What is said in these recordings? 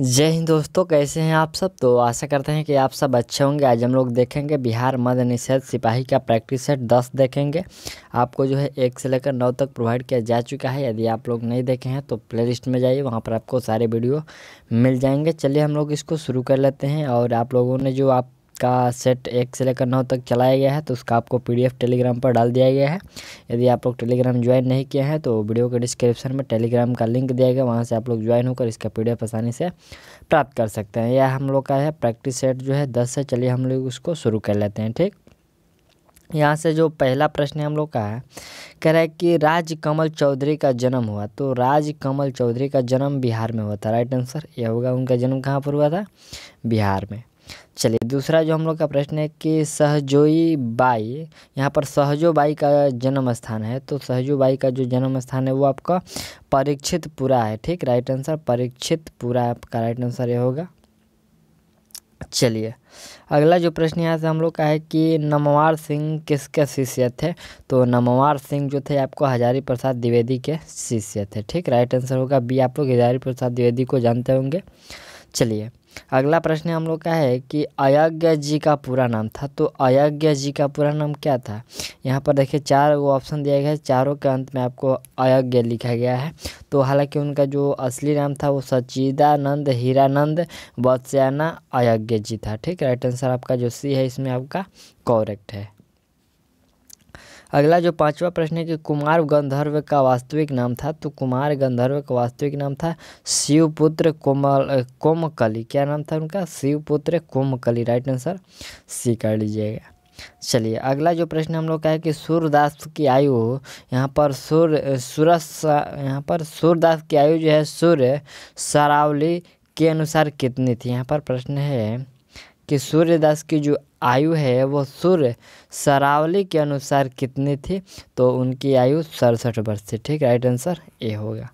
जय हिंद दोस्तों कैसे हैं आप सब तो आशा करते हैं कि आप सब अच्छे होंगे आज हम लोग देखेंगे बिहार मध्य निषेध सिपाही का प्रैक्टिस सेट दस देखेंगे आपको जो है एक से लेकर नौ तक प्रोवाइड किया जा चुका है यदि आप लोग नहीं देखे हैं तो प्ले लिस्ट में जाइए वहाँ पर आपको सारे वीडियो मिल जाएंगे चलिए हम लोग इसको शुरू कर लेते हैं और आप लोगों ने जो आप का सेट एक से लेकर नौ तक चलाया गया है तो उसका आपको पीडीएफ टेलीग्राम पर डाल दिया गया है यदि आप लोग टेलीग्राम ज्वाइन नहीं किए हैं तो वीडियो के डिस्क्रिप्शन में टेलीग्राम का लिंक दिया गया वहाँ से आप लोग ज्वाइन होकर इसका पीडीएफ आसानी से प्राप्त कर सकते हैं यह हम लोग का है प्रैक्टिस सेट जो है दस से चलिए हम लोग उसको शुरू कर लेते हैं ठीक यहाँ से जो पहला प्रश्न हम लोग का है कह रहा है कि राज कमल चौधरी का जन्म हुआ तो राज कमल चौधरी का जन्म बिहार में हुआ था राइट आंसर यह होगा उनका जन्म कहाँ पर हुआ था बिहार में चलिए दूसरा जो हम लोग का प्रश्न है कि सहजोई बाई यहाँ पर सहजो बाई का जन्म स्थान है तो सहजो बाई का जो जन्म स्थान है वो आपका परीक्षित पूरा है ठीक राइट आंसर परीक्षित पूरा आपका राइट आंसर ये होगा चलिए अगला जो प्रश्न यहाँ से हम लोग का है कि नमवार सिंह किसके शिष्य थे तो नमवार सिंह जो थे आपको हजारी प्रसाद द्विवेदी के शिष्य थे ठीक राइट आंसर होगा बी आप लोग हजारी प्रसाद द्विवेदी को जानते होंगे चलिए अगला प्रश्न हम लोग का है कि अयोग्य जी का पूरा नाम था तो अयोग्य जी का पूरा नाम क्या था यहाँ पर देखिए चार वो ऑप्शन दिया गया है चारों के अंत में आपको अयोग्य लिखा गया है तो हालांकि उनका जो असली नाम था वो सचिदानंद हीरानंद वत्स्याना अयोग्य जी था ठीक राइट आंसर आपका जो सी है इसमें आपका कॉरेक्ट है अगला जो पांचवा प्रश्न है कि कुमार गंधर्व का वास्तविक नाम था तो कुमार गंधर्व का वास्तविक नाम था शिवपुत्र कोमल कोमकली क्या नाम था उनका Shivputra Komkali right answer see कर लीजिएगा चलिए अगला जो प्रश्न हम लोग का है कि सूर्यदास की आयु यहाँ पर सूर्य सूरस यहाँ पर सूर्यदास की आयु जो है सूर्य सरावली के अनुसार कितनी थी यहाँ पर प्रश्न है कि सूर्यदास की जो आयु है वो सूर्य सरावली के अनुसार कितने थे तो उनकी आयु सड़सठ वर्ष थी ठीक राइट आंसर ए होगा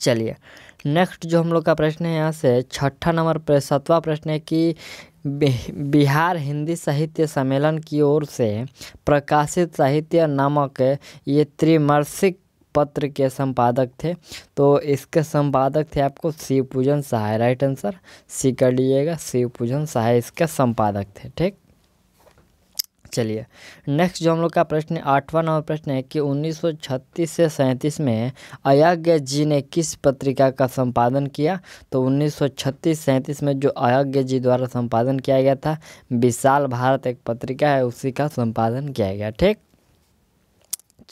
चलिए नेक्स्ट जो हम लोग का प्रश्न है यहाँ से छठा नंबर पर सातवां प्रश्न है कि बिहार हिंदी साहित्य सम्मेलन की ओर से प्रकाशित साहित्य नामक ये त्रिमासिक पत्र के संपादक थे तो इसके संपादक थे आपको शिव पूजन सहाय राइट आंसर सी कर लीजिएगा शिव पूजन सहाय इसके संपादक थे ठीक चलिए नेक्स्ट जो हम लोग का प्रश्न आठवां नंबर प्रश्न है कि 1936 से सैंतीस में अयाज्ञ जी ने किस पत्रिका का संपादन किया तो 1936-37 में जो अयाज्ञ जी द्वारा संपादन किया गया था विशाल भारत एक पत्रिका है उसी का संपादन किया गया ठीक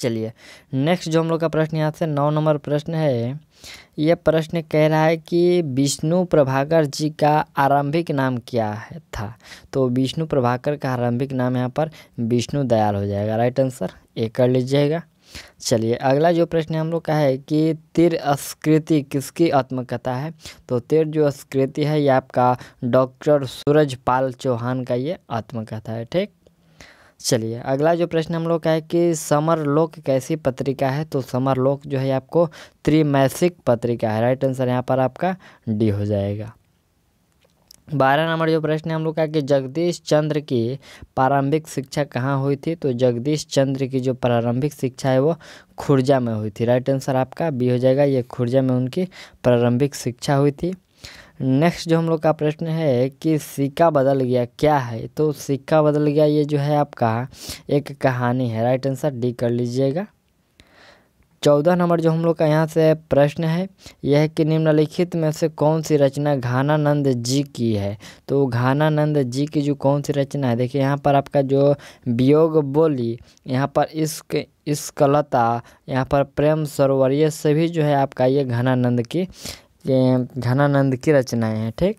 चलिए नेक्स्ट जो हम लोग का प्रश्न यहाँ से नौ नंबर प्रश्न है यह प्रश्न कह रहा है कि विष्णु प्रभाकर जी का आरंभिक नाम क्या है था तो विष्णु प्रभाकर का आरंभिक नाम यहाँ पर विष्णु दयाल हो जाएगा राइट आंसर ए कर लीजिएगा चलिए अगला जो प्रश्न हम लोग का है कि तिर स्कृति किसकी आत्मकथा है तो तिर जो स्कृति है ये आपका डॉक्टर सूरज पाल चौहान का ये आत्मकथा है ठीक चलिए अगला जो प्रश्न हम लोग का है कि समरलोक कैसी पत्रिका है तो समरलोक जो है आपको त्रिमैसिक पत्रिका है राइट आंसर यहाँ पर आपका डी हो जाएगा बारह नंबर जो प्रश्न है हम लोग का कि जगदीश चंद्र की प्रारंभिक शिक्षा कहाँ हुई थी तो जगदीश चंद्र की जो प्रारंभिक शिक्षा है वो खुर्जा में हुई थी राइट आंसर आपका बी हो जाएगा ये खुर्जा में उनकी प्रारंभिक शिक्षा हुई थी नेक्स्ट जो हम लोग का प्रश्न है कि सिक्का बदल गया क्या है तो सिक्का बदल गया ये जो है आपका एक कहानी है राइट आंसर डी कर लीजिएगा चौदह नंबर जो हम लोग का यहाँ से प्रश्न है यह है कि निम्नलिखित में से कौन सी रचना घानानंद जी की है तो घानानंद जी की जो कौन सी रचना है देखिए यहाँ पर आपका जो वियोग बोली यहाँ पर इसके इस कलता यहाँ पर प्रेम सरोवर ये सभी जो है आपका ये घानानंद की घनानंद की रचनाएं हैं ठीक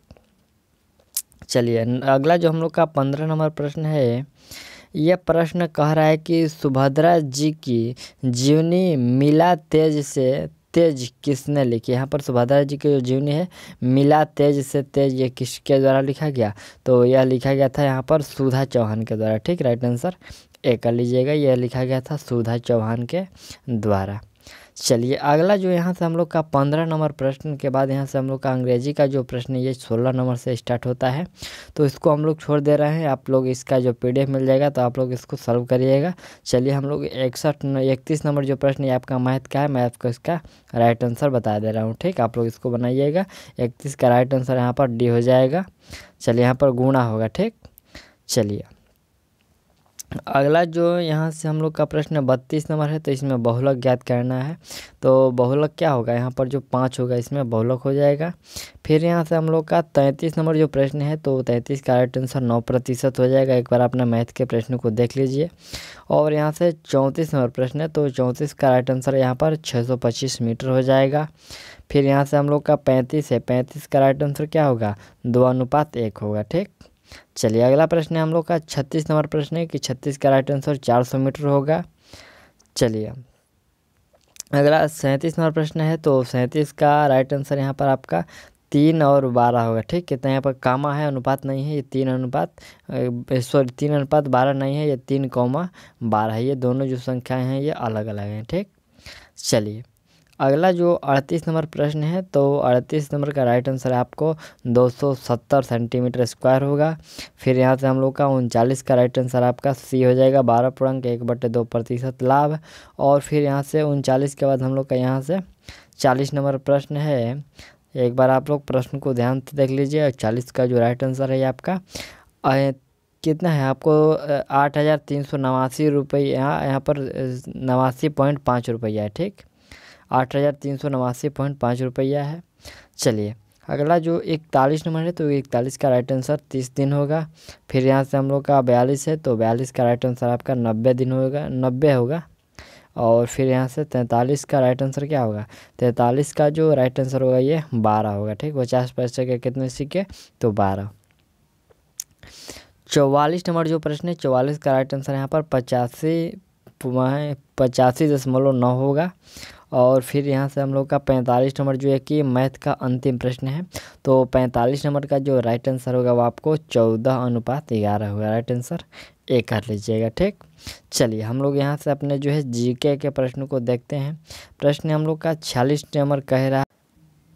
चलिए अगला जो हम लोग का पंद्रह नंबर प्रश्न है यह प्रश्न कह रहा है कि सुभद्रा जी की जीवनी मिला तेज से तेज किसने लिखी यहाँ पर सुभद्रा जी की जो जीवनी है मिला तेज से तेज ये किसके द्वारा लिखा गया तो यह लिखा गया था यहाँ पर सुधा चौहान के द्वारा ठीक राइट आंसर ए कर लीजिएगा यह लिखा गया था सुधा चौहान के द्वारा चलिए अगला जो यहाँ से हम लोग का पंद्रह नंबर प्रश्न के बाद यहाँ से हम लोग का अंग्रेजी का जो प्रश्न ये सोलह नंबर से स्टार्ट होता है तो इसको हम लोग छोड़ दे रहे हैं आप लोग इसका जो पी मिल जाएगा तो आप लोग इसको सॉल्व करिएगा चलिए हम लोग इकसठ इकतीस नंबर जो प्रश्न है आपका मैथ का है मैं आपको इसका राइट आंसर बता दे रहा हूँ ठीक आप लोग इसको बनाइएगा इकतीस का राइट आंसर यहाँ पर डी हो जाएगा चलिए यहाँ पर गुणा होगा ठीक चलिए अगला जो यहाँ से हम लोग का प्रश्न बत्तीस नंबर है तो इसमें बहुलक ज्ञात करना है तो बहुलक क्या होगा यहाँ पर जो पाँच होगा इसमें बहुलक हो जाएगा फिर यहाँ से हम लोग का तैंतीस नंबर जो प्रश्न है तो तैंतीस का राइट आंसर नौ प्रतिशत हो जाएगा एक बार अपने मैथ के प्रश्न को देख लीजिए और यहाँ से चौंतीस नंबर प्रश्न है तो चौंतीस का राइट आंसर यहाँ पर छः सौ पच्चीस मीटर हो जाएगा फिर यहाँ से हम लोग का पैंतीस है पैंतीस का राइट आंसर क्या होगा दो अनुपात एक होगा ठीक चलिए अगला प्रश्न है हम लोग का छत्तीस नंबर प्रश्न है कि छत्तीस का राइट आंसर चार सौ मीटर होगा चलिए अगला सैंतीस नंबर प्रश्न है तो सैंतीस का राइट आंसर यहाँ पर आपका तीन और बारह होगा ठीक कितना यहाँ पर कामा है अनुपात नहीं है ये तीन अनुपात सॉरी तीन अनुपात बारह नहीं है ये तीन कौमा बारह है ये दोनों जो संख्याएं हैं ये अलग अलग हैं ठीक चलिए अगला जो अड़तीस नंबर प्रश्न है तो अड़तीस नंबर का राइट आंसर आपको 270 सेंटीमीटर स्क्वायर होगा फिर यहाँ से हम लोग का उनचालीस का राइट आंसर आपका सी हो जाएगा बारह पूर्णांक एक बटे दो प्रतिशत लाभ और फिर यहाँ से उनचालीस के बाद हम लोग का यहाँ से चालीस नंबर प्रश्न है एक बार आप लोग प्रश्न को ध्यान से देख लीजिए चालीस का जो राइट आंसर है आपका कितना है आपको आठ हज़ार तीन सौ नवासी रुपये यहाँ यहाँ पर नवासी पॉइंट पाँच रुपया है ठीक आठ हज़ार तीन सौ नवासी पॉइंट पाँच रुपया है चलिए अगला जो इकतालीस नंबर है तो इकतालीस का राइट आंसर तीस दिन होगा फिर यहाँ से हम लोग का बयालीस है तो बयालीस का राइट आंसर आपका नब्बे दिन होगा नब्बे होगा और फिर यहाँ से तैंतालीस का राइट आंसर क्या होगा तैंतालीस का जो राइट आंसर होगा ये बारह होगा ठीक पचास पैसे के कितने सीखे तो बारह चौवालीस नंबर जो प्रश्न है चौवालीस का राइट आंसर यहाँ पर पचासी पचासी दशमलव नौ होगा और फिर यहाँ से हम लोग का पैंतालीस नंबर जो है कि मैथ का अंतिम प्रश्न है तो पैंतालीस नंबर का जो राइट आंसर होगा वो आपको चौदह अनुपात ग्यारह होगा राइट आंसर ए कर लीजिएगा ठीक चलिए हम लोग यहाँ से अपने जो है जीके के प्रश्न को देखते हैं प्रश्न हम लोग का छियालीस नंबर कह रहा है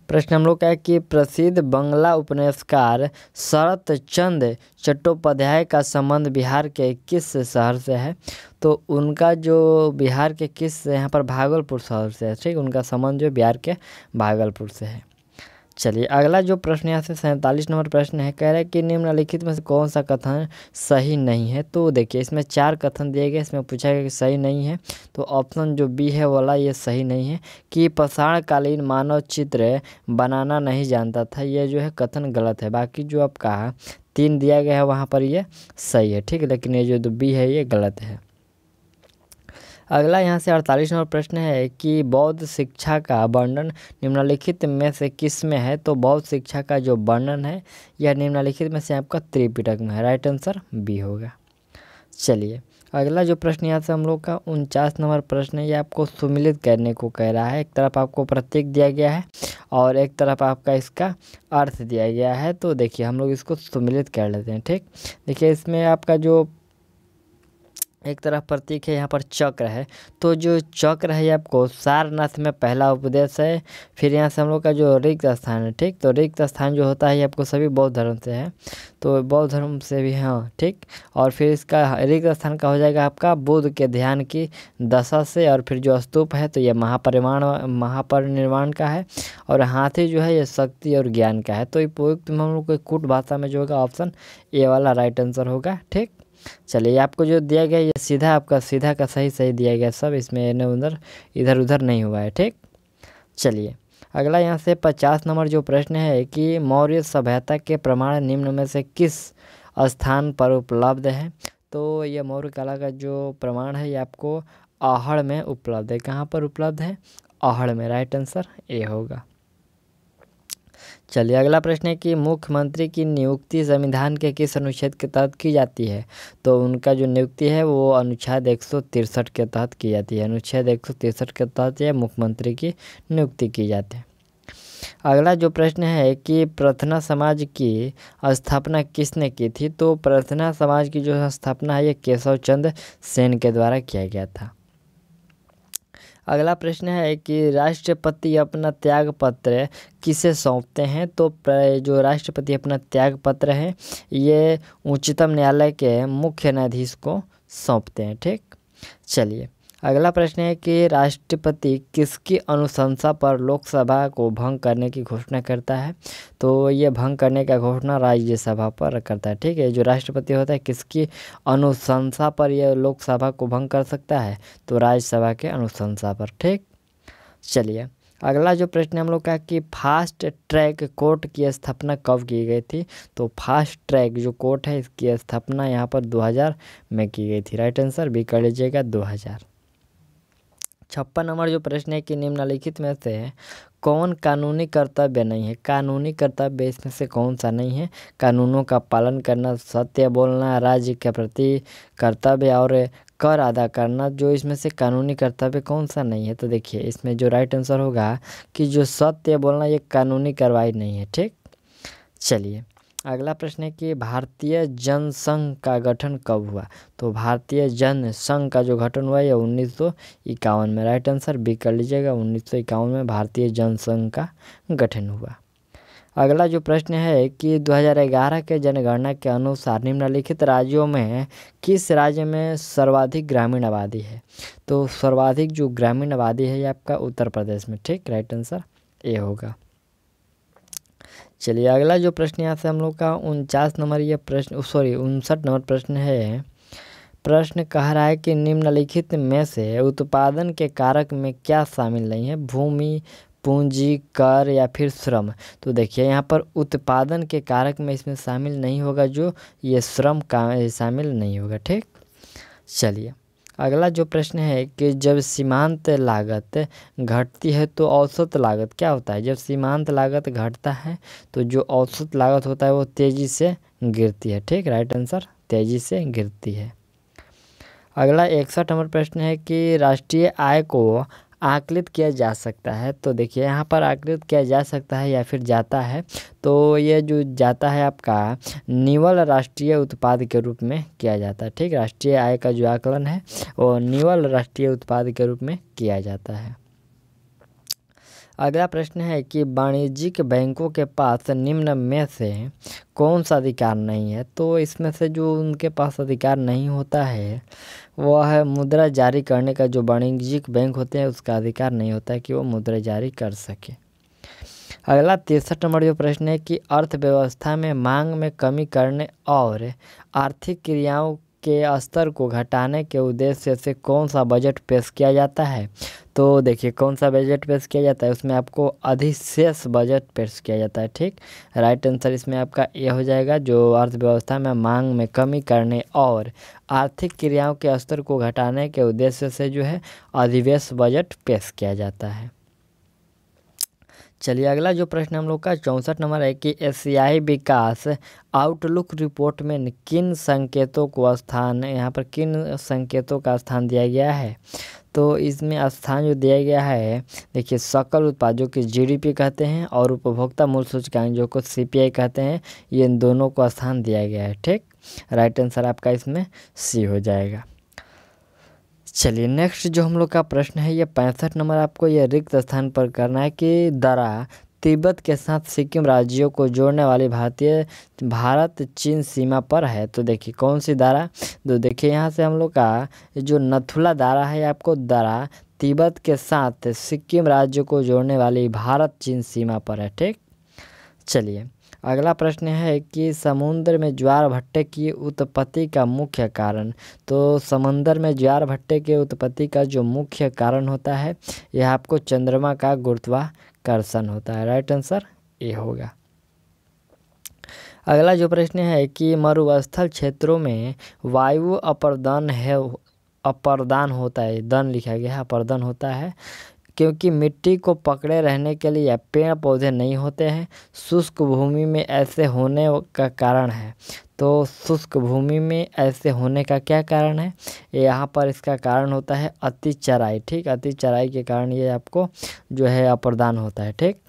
प्रश्न हम लोग का है कि प्रसिद्ध बंगला उपन्यासकार शरत चंद चट्टोपाध्याय का संबंध बिहार के किस शहर से है तो उनका जो बिहार के किस यहाँ पर भागलपुर शहर से है ठीक उनका संबंध जो बिहार के भागलपुर से है चलिए अगला जो प्रश्न यहाँ से सैंतालीस नंबर प्रश्न है कह रहे हैं कि निम्नलिखित में से कौन सा कथन सही नहीं है तो देखिए इसमें चार कथन दिए गए इसमें पूछा गया कि सही नहीं है तो ऑप्शन जो बी है वाला ये सही नहीं है कि पषाणकालीन मानव चित्र बनाना नहीं जानता था यह जो है कथन गलत है बाकी जो आप कहा तीन दिया गया है वहाँ पर ये सही है ठीक है लेकिन ये जो बी है ये गलत है अगला यहाँ से अड़तालीस नंबर प्रश्न है कि बौद्ध शिक्षा का वर्णन निम्नलिखित में से किस में है तो बौद्ध शिक्षा का जो वर्णन है यह निम्नलिखित में से आपका त्रिपिटक में है राइट आंसर बी होगा चलिए अगला जो प्रश्न यहाँ से हम लोग का उनचास नंबर प्रश्न ये आपको सुमिलित करने को कह रहा है एक तरफ आपको प्रत्येक दिया गया है और एक तरफ आपका इसका अर्थ दिया गया है तो देखिए हम लोग इसको सुमिलित कर लेते हैं ठीक देखिए इसमें आपका जो एक तरफ प्रतीक है यहाँ पर चक्र है तो जो चक्र है ये आपको सारनाथ में पहला उपदेश है फिर यहाँ से हम लोग का जो रिक्त स्थान है ठीक तो रिक्त स्थान जो होता है ये आपको सभी बौद्ध धर्म से है तो बौद्ध धर्म से भी हाँ ठीक और फिर इसका रिक्त स्थान का हो जाएगा आपका बुद्ध के ध्यान की दशा से और फिर जो स्तूप है तो ये महापरिमाण महापरिनिर्माण का है और हाथी जो है ये शक्ति और ज्ञान का है तो उपयुक्त हम लोग को कूट भाषा में जो होगा ऑप्शन ए वाला राइट आंसर होगा ठीक चलिए आपको जो दिया गया ये सीधा आपका सीधा का सही सही दिया गया सब इसमें इन्हें उधर इधर उधर नहीं हुआ है ठीक चलिए अगला यहाँ से पचास नंबर जो प्रश्न है कि मौर्य सभ्यता के प्रमाण निम्न में से किस स्थान पर उपलब्ध है तो यह मौर्य कला का जो प्रमाण है ये आपको आहड़ में उपलब्ध है कहाँ पर उपलब्ध है आहड़ में राइट आंसर ए होगा चलिए अगला प्रश्न है कि मुख्यमंत्री की नियुक्ति संविधान के किस अनुच्छेद के तहत की जाती है तो उनका जो नियुक्ति है वो अनुच्छेद एक के तहत की जाती है अनुच्छेद एक के तहत यह मुख्यमंत्री की नियुक्ति की जाती है अगला जो प्रश्न है कि प्रार्थना समाज की स्थापना किसने की थी तो प्रार्थना समाज की जो स्थापना है ये केशव चंद्र सेन के द्वारा किया गया था अगला प्रश्न है कि राष्ट्रपति अपना त्याग पत्र किसे सौंपते हैं तो जो राष्ट्रपति अपना त्याग पत्र है ये उच्चतम न्यायालय के मुख्य न्यायाधीश को सौंपते हैं ठीक चलिए अगला प्रश्न है कि राष्ट्रपति किसकी अनुशंसा पर लोकसभा को भंग करने की घोषणा करता है तो ये भंग करने का घोषणा राज्यसभा पर करता है ठीक है जो राष्ट्रपति होता है किसकी अनुशंसा पर यह लोकसभा को भंग कर सकता है तो राज्यसभा के अनुशंसा पर ठीक चलिए अगला जो प्रश्न हम लोग का कि फास्ट ट्रैक कोर्ट की स्थापना कब की गई थी तो फास्ट ट्रैक जो कोर्ट है इसकी स्थापना यहाँ पर 2000 में की गई थी राइट आंसर भी कर लीजिएगा 2000 छप्पन नंबर जो प्रश्न है कि निम्नलिखित में से कौन कानूनी कर्तव्य नहीं है कानूनी कर्तव्य इसमें से कौन सा नहीं है कानूनों का पालन करना सत्य बोलना राज्य के प्रति कर्तव्य और कर अदा करना जो इसमें से कानूनी कर्तव्य कौन सा नहीं है तो देखिए इसमें जो राइट आंसर होगा कि जो सत्य बोलना ये कानूनी कार्रवाई नहीं है ठीक चलिए अगला प्रश्न है कि भारतीय जनसंघ का गठन कब हुआ तो भारतीय जनसंघ का जो गठन हुआ यह उन्नीस सौ इक्यावन में राइट आंसर बी कर लीजिएगा उन्नीस सौ इक्यावन में भारतीय जनसंघ का गठन हुआ अगला जो प्रश्न है कि 2011 के जनगणना के अनुसार निम्नलिखित राज्यों में किस राज्य में सर्वाधिक ग्रामीण आबादी है तो सर्वाधिक जो ग्रामीण आबादी है ये आपका उत्तर प्रदेश में ठीक राइट आंसर ए होगा चलिए अगला जो प्रश्न यहाँ से हम लोग का उनचास नंबर ये प्रश्न सॉरी उनसठ नंबर प्रश्न है प्रश्न कह रहा है कि निम्नलिखित में से उत्पादन के कारक में क्या शामिल नहीं है भूमि पूंजी कर या फिर श्रम तो देखिए यहाँ पर उत्पादन के कारक में इसमें शामिल नहीं होगा जो ये श्रम का शामिल नहीं होगा ठीक चलिए अगला जो प्रश्न है कि जब सीमांत लागत घटती है तो औसत लागत क्या होता है जब सीमांत लागत घटता है तो जो औसत लागत होता है वो तेज़ी से गिरती है ठीक राइट आंसर तेज़ी से गिरती है अगला इकसठ नंबर प्रश्न है कि राष्ट्रीय आय को आकलित किया जा सकता है तो देखिए यहाँ पर आकलित किया जा सकता है या फिर जाता है तो ये जो जाता है आपका निवल राष्ट्रीय उत्पाद के रूप में किया जाता है ठीक राष्ट्रीय आय का जो आकलन है वो निवल राष्ट्रीय उत्पाद के रूप में किया जाता है अगला प्रश्न है कि वाणिज्यिक बैंकों के पास निम्न में से कौन सा अधिकार नहीं है तो इसमें से जो उनके पास अधिकार नहीं होता है वह है मुद्रा जारी करने का जो वाणिज्यिक बैंक होते हैं उसका अधिकार नहीं होता है कि वो मुद्रा जारी कर सके अगला तिरसठ नंबर जो प्रश्न है कि अर्थव्यवस्था में मांग में कमी करने और आर्थिक क्रियाओं के स्तर को घटाने के उद्देश्य से कौन सा बजट पेश किया जाता है तो देखिए कौन सा बजट पेश किया जाता है उसमें आपको अधिशेष बजट पेश किया जाता है ठीक राइट आंसर इसमें आपका ये हो जाएगा जो अर्थव्यवस्था में मांग में कमी करने और आर्थिक क्रियाओं के स्तर को घटाने के उद्देश्य से जो है अधिवेश बजट पेश किया जाता है चलिए अगला जो प्रश्न हम लोग का चौंसठ नंबर है कि एशियाई विकास आउटलुक रिपोर्ट में किन संकेतों को स्थान यहाँ पर किन संकेतों का स्थान दिया गया है तो इसमें स्थान जो दिया गया है देखिए सकल उत्पाद जो कि जीडीपी कहते हैं और उपभोक्ता मूल्य सूचकांक जो को सीपीआई कहते हैं ये इन दोनों को स्थान दिया गया है ठीक राइट आंसर आपका इसमें सी हो जाएगा चलिए नेक्स्ट जो हम लोग का प्रश्न है ये पैंसठ नंबर आपको ये रिक्त स्थान पर करना है कि दरा तिब्बत के साथ सिक्किम राज्यों को जोड़ने वाली भारतीय भारत चीन सीमा पर है तो देखिए कौन सी दारा तो देखिए यहाँ से हम लोग का जो नथुला दारा है आपको दरा तिब्बत के साथ सिक्किम राज्य को जोड़ने वाली भारत चीन सीमा पर है ठीक चलिए अगला प्रश्न है कि समुद्र में ज्वार भट्टे की उत्पत्ति का मुख्य कारण तो समुद्र में ज्वार भट्टे के उत्पत्ति का जो मुख्य कारण होता है यह आपको चंद्रमा का गुरुत्वाकर्षण होता है राइट आंसर ए होगा अगला जो प्रश्न है कि मरुस्थल क्षेत्रों में वायु अपरदान है अपरदान होता है दन लिखा गया है अपरदन होता है क्योंकि मिट्टी को पकड़े रहने के लिए पेड़ पौधे नहीं होते हैं शुष्क भूमि में ऐसे होने का कारण है तो शुष्क भूमि में ऐसे होने का क्या कारण है यहाँ पर इसका कारण होता है अति चराई ठीक अति चराई के कारण ये आपको जो है अप्रदान होता है ठीक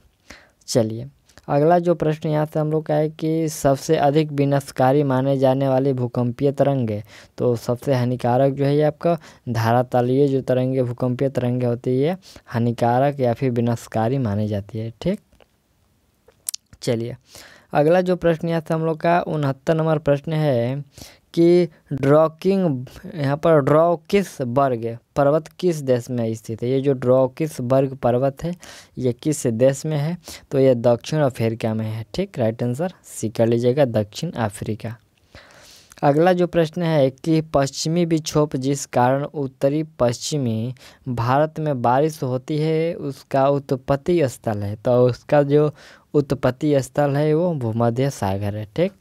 चलिए अगला जो प्रश्न यहाँ से हम लोग का है कि सबसे अधिक विनाशकारी माने जाने वाले भूकंपीय तरंगे तो सबसे हानिकारक जो है ये आपका धारातलीय जो तरंगे भूकंपीय तरंगे होती है हानिकारक या फिर विनाशकारी मानी जाती है ठीक चलिए अगला जो प्रश्न यहाँ से हम लोग का उनहत्तर नंबर प्रश्न है कि ड्रॉकिंग यहाँ पर ड्रॉ किस वर्ग पर्वत किस देश में स्थित है ये जो ड्रॉ किस वर्ग पर्वत है ये किस देश में है तो ये दक्षिण अफ्रीका में है ठीक राइट आंसर सी कर लीजिएगा दक्षिण अफ्रीका अगला जो प्रश्न है कि पश्चिमी विक्षोभ जिस कारण उत्तरी पश्चिमी भारत में बारिश होती है उसका उत्पत्ति स्थल है तो उसका जो उत्पत्ति स्थल है वो भूमध्य सागर है ठीक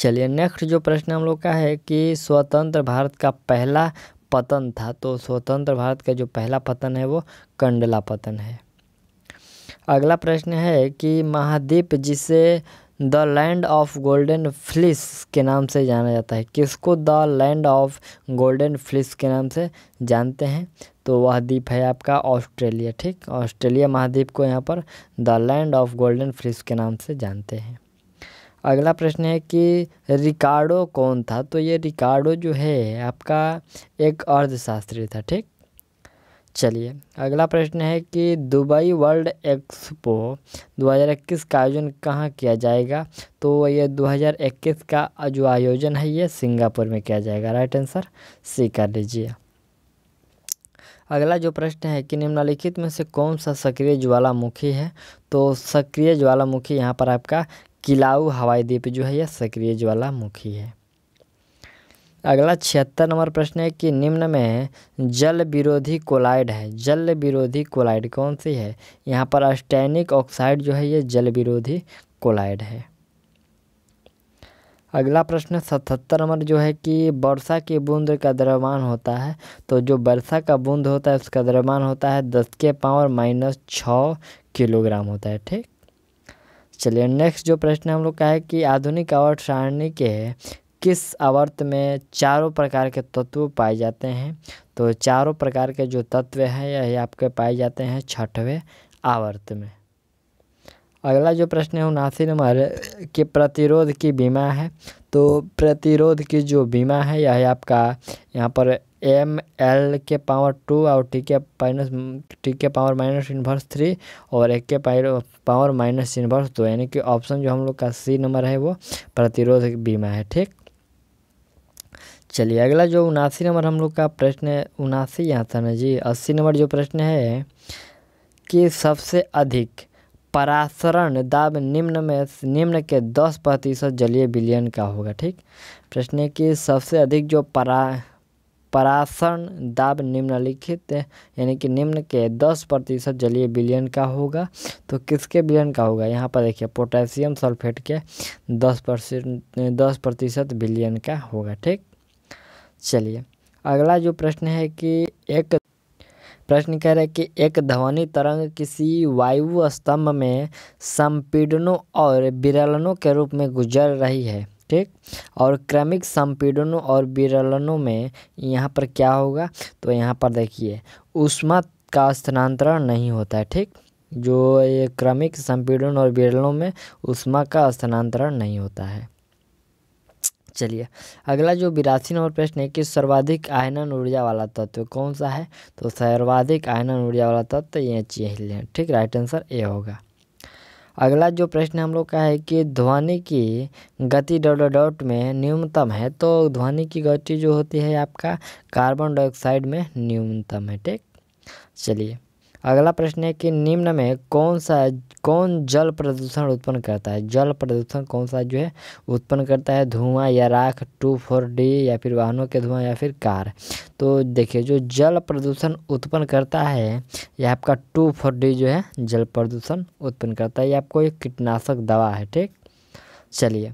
चलिए नेक्स्ट जो प्रश्न हम लोग का है कि स्वतंत्र भारत का पहला पतन था तो स्वतंत्र भारत का जो पहला पतन है वो कंडला पतन है अगला प्रश्न है कि महाद्वीप जिसे the land of golden fleece के नाम से जाना जाता है किसको the land of golden fleece के नाम से जानते हैं तो वह द्वीप है आपका ऑस्ट्रेलिया ठीक ऑस्ट्रेलिया महाद्वीप को यहाँ पर the land of golden fleece के नाम से जानते हैं अगला प्रश्न है कि रिकार्डो कौन था तो ये रिकार्डो जो है आपका एक अर्थशास्त्री था ठीक चलिए अगला प्रश्न है कि दुबई वर्ल्ड एक्सपो 2021 का आयोजन कहाँ किया जाएगा तो ये 2021 का जो आयोजन है ये सिंगापुर में किया जाएगा राइट आंसर सी कर लीजिए अगला जो प्रश्न है कि निम्नलिखित में से कौन सा सक्रिय ज्वालामुखी है तो सक्रिय ज्वालामुखी यहाँ पर आपका किलाऊ हवाई द्वीप जो है यह सक्रिय ज्वालामुखी है अगला छिहत्तर नंबर प्रश्न है कि निम्न में जल विरोधी कोलाइड है जल विरोधी कोलाइड कौन सी है यहाँ पर अस्टैनिक ऑक्साइड जो है ये जल विरोधी कोलाइड है अगला प्रश्न सतहत्तर नंबर जो है कि वर्षा की बूंद का द्रव्यमान होता है तो जो वर्षा का बूंद होता है उसका द्रव्यमान होता है दस के पावर माइनस छः किलोग्राम होता है ठीक चलिए नेक्स्ट जो प्रश्न हम लोग का है कि आधुनिक आवर्त सारणी के किस आवर्त में चारों प्रकार के तत्व पाए जाते हैं तो चारों प्रकार के जो तत्व हैं यह आपके पाए जाते हैं छठवें आवर्त में अगला जो प्रश्न है उनासी नंबर कि प्रतिरोध की बीमा है तो प्रतिरोध की जो बीमा है यह आपका यहाँ पर एम एल के पावर टू और टी के माइनस टी के पावर माइनस इन्वर्स थ्री और एक के पावर माइनस इन्वर्स दो यानी कि ऑप्शन जो हम लोग का सी नंबर है वो प्रतिरोध बीमा है ठीक चलिए अगला जो उनासी नंबर हम लोग का प्रश्न उनासी यहाँ था ना जी अस्सी नंबर जो प्रश्न है कि सबसे अधिक परासरण दाब निम्न में निम्न के दस प्रतिशत जलीय विलयन का होगा ठीक प्रश्न है कि सबसे अधिक जो परा परासरण दाब निम्नलिखित यानी कि निम्न के दस प्रतिशत जलीय विलयन का होगा तो किसके विलयन का होगा यहाँ पर देखिए पोटेशियम सल्फेट के दस परसेंट दस प्रतिशत विलयन का होगा ठीक चलिए अगला जो प्रश्न है कि एक प्रश्न कह रहे हैं कि एक ध्वनि तरंग किसी वायु स्तंभ में संपीडनों और विरलनों के रूप में गुजर रही है ठीक और क्रमिक संपीड़नों और विरलनों में यहाँ पर क्या होगा तो यहाँ पर देखिए उष्मा का स्थानांतरण नहीं होता है ठीक जो ये क्रमिक संपीड़न और विरलनों में उष्मा का स्थानांतरण नहीं होता है चलिए अगला जो बिरासी नंबर प्रश्न है कि सर्वाधिक आयनन ऊर्जा वाला तत्व कौन सा है तो सर्वाधिक आयनन ऊर्जा वाला तत्व ये चीन ठीक राइट आंसर ए होगा अगला जो प्रश्न हम लोग का है कि ध्वनि की गति डॉट डॉट में न्यूनतम है तो ध्वनि की गति जो होती है आपका कार्बन डाइऑक्साइड में न्यूनतम है ठीक चलिए अगला प्रश्न है कि निम्न में कौन सा कौन जल प्रदूषण उत्पन्न करता है जल प्रदूषण कौन सा जो है उत्पन्न करता है धुआं या राख टू फोर डी या फिर वाहनों के धुआं या फिर कार तो देखिए जो जल प्रदूषण उत्पन्न करता है यह आपका टू फोर डी जो है जल प्रदूषण उत्पन्न करता है यह आपको एक कीटनाशक दवा है ठीक चलिए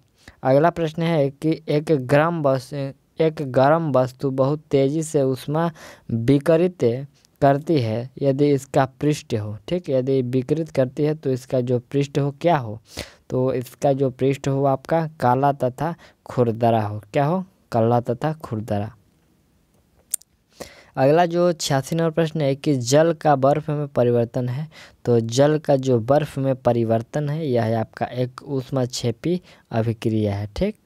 अगला प्रश्न है कि एक ग्राम बस एक गर्म वस्तु बहुत तेज़ी से उष्मा विकरित करती है यदि इसका पृष्ठ हो ठीक यदि विकृत करती है तो इसका जो पृष्ठ हो क्या हो तो इसका जो पृष्ठ हो आपका काला तथा खुरदरा हो क्या हो काला तथा खुरदरा अगला जो छियासी नंबर प्रश्न है कि जल का बर्फ में परिवर्तन है तो जल का जो बर्फ में परिवर्तन है यह है आपका एक उष्मा छेपी अभिक्रिया है ठीक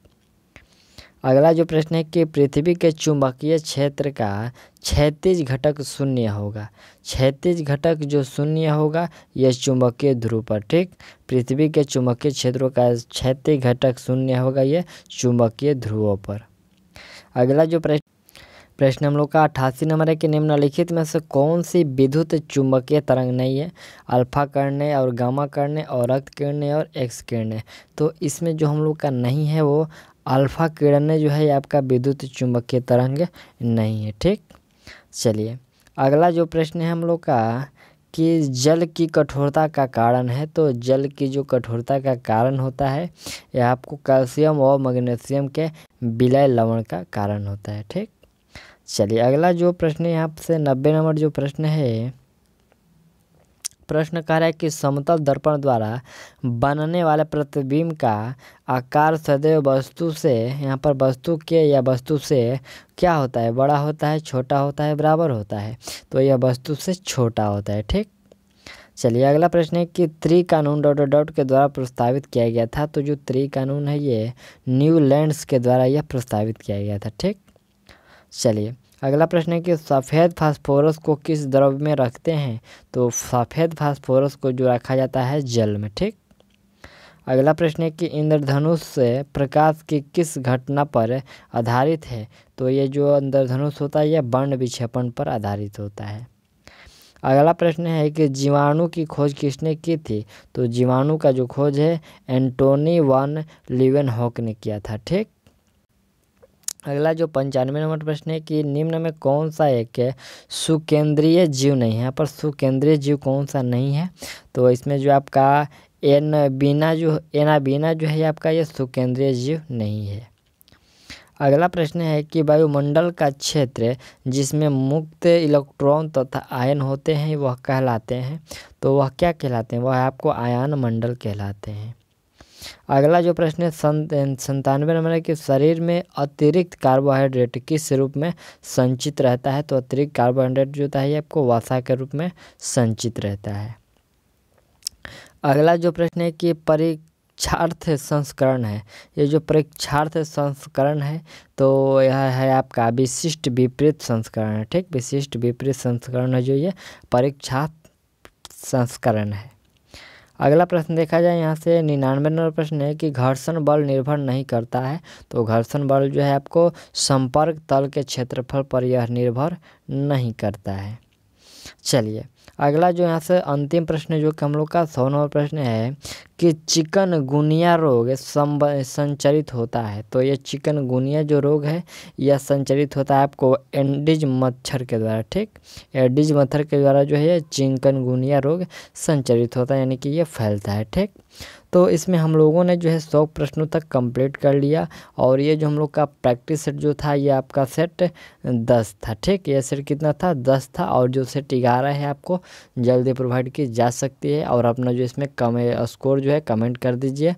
अगला जो प्रश्न है कि पृथ्वी के चुंबकीय क्षेत्र का क्षैतिज घटक शून्य होगा क्षैतिज घटक जो शून्य होगा यह चुंबकीय ध्रुव पर ठीक पृथ्वी के चुंबकीय क्षेत्रों का क्षैतिज घटक शून्य होगा यह चुंबकीय ध्रुवों पर अगला जो प्रश्न प्रश्न हम लोग का अठासी नंबर है कि निम्नलिखित में से कौन सी विद्युत चुंबकीय तरंग नहीं है अल्फा करने और गामा करने और रक्त किरणें और एक्स किरणें तो इसमें जो हम लोग का नहीं है वो अल्फ़ा किरणें जो है आपका विद्युत चुंबकीय तरंग नहीं है ठीक चलिए अगला जो प्रश्न है हम लोग का कि जल की कठोरता का कारण है तो जल की जो कठोरता का कारण होता है यह आपको कैल्शियम और मैग्नीशियम के विलय लवण का कारण होता है ठीक चलिए अगला जो प्रश्न यहाँ से नब्बे नंबर जो प्रश्न है प्रश्न कह रहा है कि समतल दर्पण द्वारा बनने वाले प्रतिबिंब का आकार सदैव वस्तु से यहाँ पर वस्तु के या वस्तु से क्या होता है बड़ा होता है छोटा होता है बराबर होता है तो यह वस्तु से छोटा होता है ठीक चलिए अगला प्रश्न है कि त्रि कानून डॉट डॉट के द्वारा प्रस्तावित किया गया था तो जो त्रि कानून है ये न्यूलैंड्स के द्वारा यह प्रस्तावित किया गया था ठीक चलिए अगला प्रश्न है कि सफ़ेद फास्फोरस को किस द्रव में रखते हैं तो सफ़ेद फास्फोरस को जो रखा जाता है जल में ठीक अगला प्रश्न है कि इंद्रधनुष से प्रकाश की किस घटना पर आधारित है तो ये जो इंद्रधनुष होता है यह वर्ण विक्षेपण पर आधारित होता है अगला प्रश्न है कि जीवाणु की खोज किसने की थी तो जीवाणु का जो खोज है एंटोनी वन लिवेन हॉक ने किया था ठीक अगला जो पंचानवे नंबर प्रश्न है कि निम्न में कौन सा एक है सुकेंद्रीय जीव नहीं है यहाँ पर सुकेंद्रीय जीव कौन सा नहीं है तो इसमें जो आपका एन बिना जो एना बिना जो है आपका ये सुकेंद्रीय जीव नहीं है अगला प्रश्न है कि वायुमंडल का क्षेत्र जिसमें मुक्त इलेक्ट्रॉन तथा आयन होते हैं वह कहलाते हैं तो वह क्या कहलाते हैं वह आपको आयन मंडल कहलाते हैं अगला जो प्रश्न है संत संतानवे नंबर है कि शरीर में अतिरिक्त कार्बोहाइड्रेट किस रूप में संचित रहता है तो अतिरिक्त कार्बोहाइड्रेट जो होता है ये आपको वसा के रूप में संचित रहता है अगला जो प्रश्न है कि परीक्षार्थ संस्करण है ये जो परीक्षार्थ संस्करण है तो यह है आपका विशिष्ट विपरीत संस्करण है ठीक विशिष्ट विपरीत संस्करण है जो ये परीक्षार्थ संस्करण है अगला प्रश्न देखा जाए यहाँ से निन्यानवे नंबर प्रश्न है कि घर्षण बल निर्भर नहीं करता है तो घर्षण बल जो है आपको संपर्क तल के क्षेत्रफल पर यह निर्भर नहीं करता है चलिए अगला जो यहाँ से अंतिम प्रश्न जो कि हम लोग का सौ नंबर प्रश्न है कि चिकन गुनिया रोग संचरित होता है तो ये चिकन गुनिया जो रोग है यह संचरित होता है आपको एंडिज मच्छर के द्वारा ठीक एंडिज मच्छर के द्वारा जो है चिकन गुनिया रोग संचरित होता है यानी कि ये फैलता है ठीक तो इसमें हम लोगों ने जो है सौ प्रश्नों तक कंप्लीट कर लिया और ये जो हम लोग का प्रैक्टिस सेट जो था ये आपका सेट दस था ठीक ये सेट कितना था दस था और जो सेट ग्यारह है आपको जल्दी प्रोवाइड की जा सकती है और अपना जो इसमें कम स्कोर जो है कमेंट कर दीजिए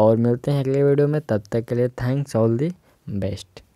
और मिलते हैं अगले वीडियो में तब तक के लिए थैंक्स ऑल दी बेस्ट